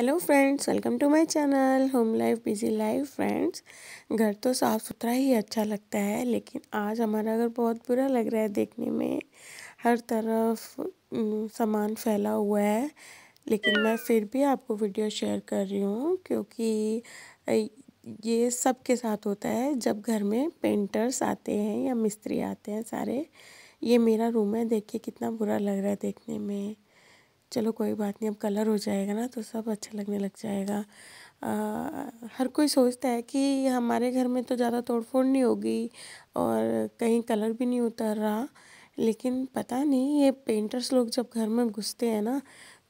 Hello friends welcome to my channel home life busy life friends घर तो साफ़ सुथरा ही अच्छा लगता है लेकिन आज हमारा घर बहुत बुरा लग रहा है देखने में हर तरफ सामान फैला हुआ है लेकिन मैं फिर भी आपको वीडियो शेयर कर रही हूँ क्योंकि ये सब के साथ होता है जब घर में पेंटर्स आते हैं या मिस्त्री आते हैं सारे ये मेरा रूम है देखिए कितना बुरा लग रहा है देखने में चलो कोई बात नहीं अब कलर हो जाएगा ना तो सब अच्छा लगने लग जाएगा हर कोई सोचता है कि हमारे घर में तो ज़्यादा तोड़फोड़ नहीं होगी और कहीं कलर भी नहीं उतर रहा लेकिन पता नहीं ये पेंटर्स लोग जब घर में घुसते हैं ना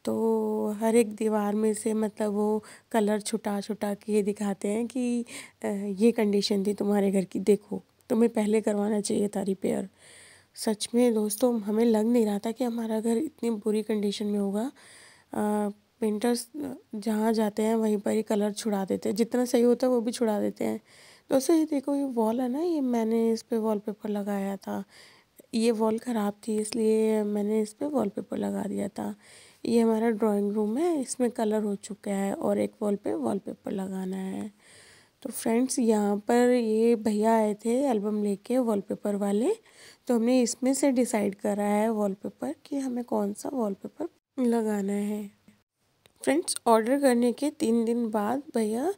तो हर एक दीवार में से मतलब वो कलर छुटा छुटा के दिखाते हैं कि ये कंडीशन थी तुम्हारे घर की देखो तुम्हें पहले करवाना चाहिए था रिपेयर सच में दोस्तों हमें लग नहीं रहा था कि हमारा घर इतनी बुरी कंडीशन में होगा पेंटर्स जहाँ जाते हैं वहीं पर ही कलर छुड़ा देते हैं जितना सही होता है वो भी छुड़ा देते हैं दोस्तों ये देखो ये वॉल है ना ये मैंने इस पर वॉलपेपर लगाया था ये वॉल ख़राब थी इसलिए मैंने इस पर वॉलपेपर लगा दिया था ये हमारा ड्राइंग रूम है इसमें कलर हो चुका है और एक वॉल पे वॉलपेपर लगाना है तो फ्रेंड्स यहाँ पर ये भैया आए थे एल्बम लेके वॉलपेपर वाले तो हमने इसमें से डिसाइड करा है वॉलपेपर कि हमें कौन सा वॉलपेपर लगाना है फ्रेंड्स ऑर्डर करने के तीन दिन बाद भैया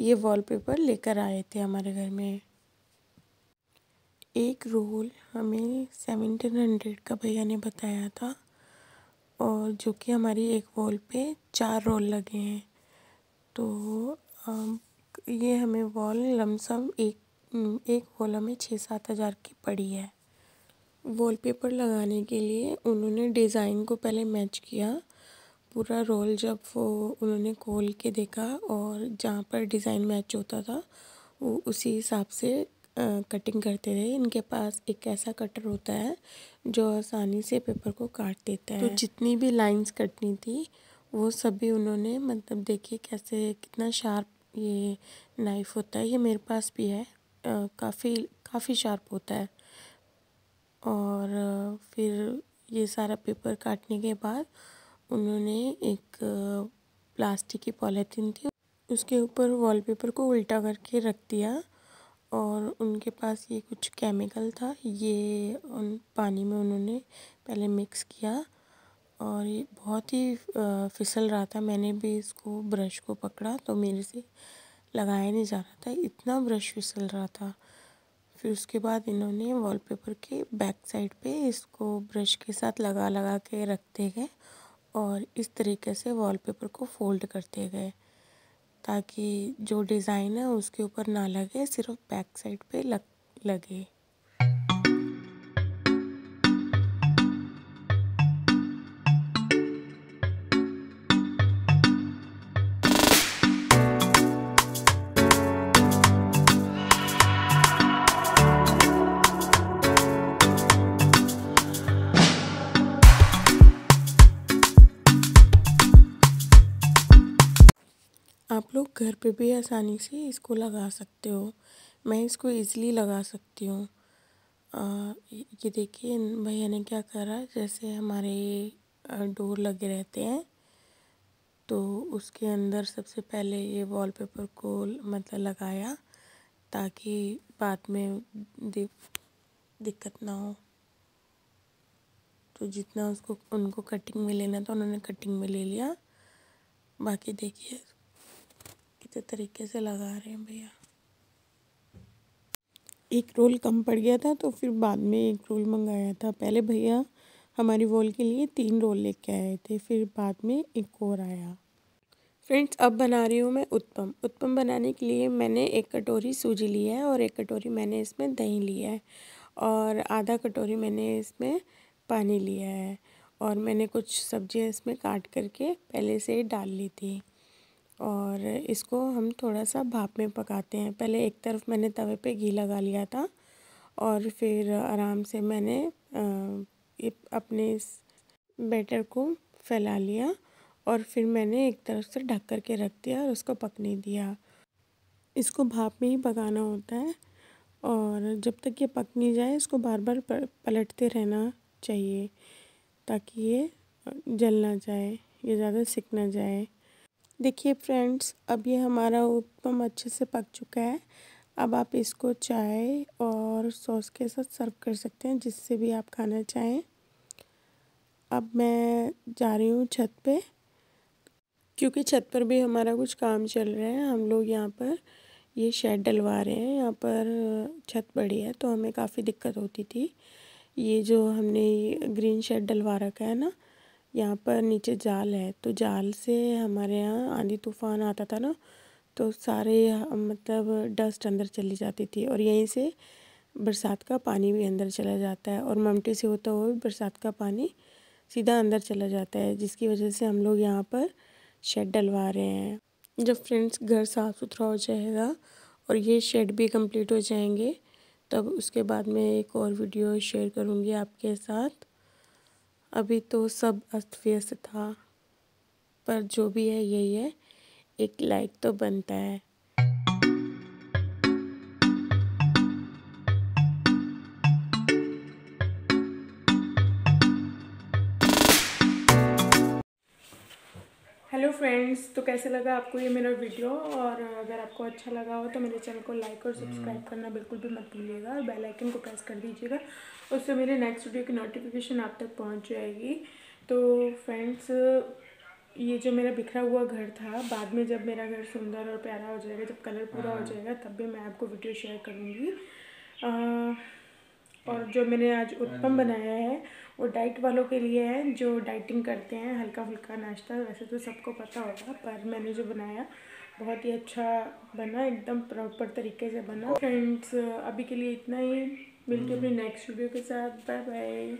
ये वॉलपेपर लेकर आए थे हमारे घर में एक रोल हमें सेवेंटीन हंड्रेड का भैया ने बताया था और जो कि हमारी एक वॉल पे चार रोल लगे हैं तो ये हमें वॉल लमसम एक हम्म, एक कॉलम में छः सात हज़ार की पड़ी है वॉलपेपर लगाने के लिए उन्होंने डिज़ाइन को पहले मैच किया पूरा रोल जब वो उन्होंने खोल के देखा और जहाँ पर डिज़ाइन मैच होता था वो उसी हिसाब से कटिंग करते थे इनके पास एक ऐसा कटर होता है जो आसानी से पेपर को काट देता तो है तो जितनी भी लाइंस कटनी थी वो सभी उन्होंने मतलब देखिए कैसे कितना शार्प ये नाइफ होता है ये मेरे पास भी है काफ़ी काफ़ी शार्प होता है और फिर ये सारा पेपर काटने के बाद उन्होंने एक प्लास्टिक की पॉलीथीन थी उसके ऊपर वॉलपेपर को उल्टा करके रख दिया और उनके पास ये कुछ केमिकल था ये उन पानी में उन्होंने पहले मिक्स किया और ये बहुत ही फिसल रहा था मैंने भी इसको ब्रश को पकड़ा तो मेरे से लगाया नहीं जा रहा था इतना ब्रश फिसल रहा था फिर उसके बाद इन्होंने वॉलपेपर के बैक साइड पे इसको ब्रश के साथ लगा लगा के रखते गए और इस तरीके से वॉलपेपर को फोल्ड करते गए ताकि जो डिज़ाइन है उसके ऊपर ना लगे सिर्फ बैक साइड पे लग लगे आप लोग घर पे भी आसानी से इसको लगा सकते हो मैं इसको ईज़िली लगा सकती हूँ ये देखिए भैया ने क्या करा जैसे हमारे डोर लगे रहते हैं तो उसके अंदर सबसे पहले ये वॉलपेपर को मतलब लगाया ताकि बाद में दिक्कत ना हो तो जितना उसको उनको कटिंग में लेना था उन्होंने कटिंग में ले लिया बाकी देखिए अच्छे तरीके से लगा रहे हैं भैया एक रोल कम पड़ गया था तो फिर बाद में एक रोल मंगाया था पहले भैया हमारी वॉल के लिए तीन रोल लेके आए थे फिर बाद में एक और आया फ्रेंड्स अब बना रही हूँ मैं उत्पम उत्पम बनाने के लिए मैंने एक कटोरी सूजी ली है और एक कटोरी मैंने इसमें दही लिया है और आधा कटोरी मैंने इसमें पानी लिया है और मैंने कुछ सब्जियाँ इसमें काट करके पहले से डाल ली थी और इसको हम थोड़ा सा भाप में पकाते हैं पहले एक तरफ मैंने तवे पे घी लगा लिया था और फिर आराम से मैंने अपने इस बैटर को फैला लिया और फिर मैंने एक तरफ से ढक कर के रख दिया और उसको पकने दिया इसको भाप में ही पकाना होता है और जब तक ये पक नहीं जाए इसको बार बार पलटते रहना चाहिए ताकि ये जल ना जाए ये ज़्यादा सिक ना जाए देखिए फ्रेंड्स अब ये हमारा उत्पम अच्छे से पक चुका है अब आप इसको चाय और सॉस के साथ सर्व कर सकते हैं जिससे भी आप खाना चाहें अब मैं जा रही हूँ छत पे क्योंकि छत पर भी हमारा कुछ काम चल रहा है हम लोग यहाँ पर ये शेड डलवा रहे हैं यहाँ पर छत बड़ी है तो हमें काफ़ी दिक्कत होती थी ये जो हमने ग्रीन शेड डलवा रखा है ना यहाँ पर नीचे जाल है तो जाल से हमारे यहाँ आंधी तूफान आता था ना तो सारे मतलब डस्ट अंदर चली जाती थी और यहीं से बरसात का पानी भी अंदर चला जाता है और ममटी से होता हुआ भी बरसात का पानी सीधा अंदर चला जाता है जिसकी वजह से हम लोग यहाँ पर शेड डलवा रहे हैं जब फ्रेंड्स घर साफ़ सुथरा हो जाएगा और ये शेड भी कंप्लीट हो जाएंगे तब उसके बाद मैं एक और वीडियो शेयर करूँगी आपके साथ अभी तो सब अस्त व्यस्त था पर जो भी है यही है एक लाइक तो बनता है हेलो फ्रेंड्स तो कैसे लगा आपको ये मेरा वीडियो और अगर आपको अच्छा लगा हो तो मेरे चैनल को लाइक और सब्सक्राइब हम्म। करना बिल्कुल भी मत भूलिएगा और बेल आइकन को प्रेस कर दीजिएगा उससे मेरे नेक्स्ट वीडियो की नोटिफिकेशन आप तक पहुंच जाएगी तो फ्रेंड्स ये जो मेरा बिखरा हुआ घर था बाद में जब मेरा घर सुंदर और प्यारा हो जाएगा जब कलर पूरा हो हम्म। जाएगा तब भी मैं आपको वीडियो शेयर करूँगी और जो मैंने आज उत्पम हम्म। बनाया है वो डाइट वालों के लिए है जो डाइटिंग करते हैं हल्का फुल्का नाश्ता वैसे तो सबको पता होगा पर मैंने जो बनाया बहुत ही अच्छा बना एकदम प्रॉपर तरीके से बना फ्रेंड्स अभी के लिए इतना ही मिलके अपने नेक्स्ट वीडियो के साथ बाय बाय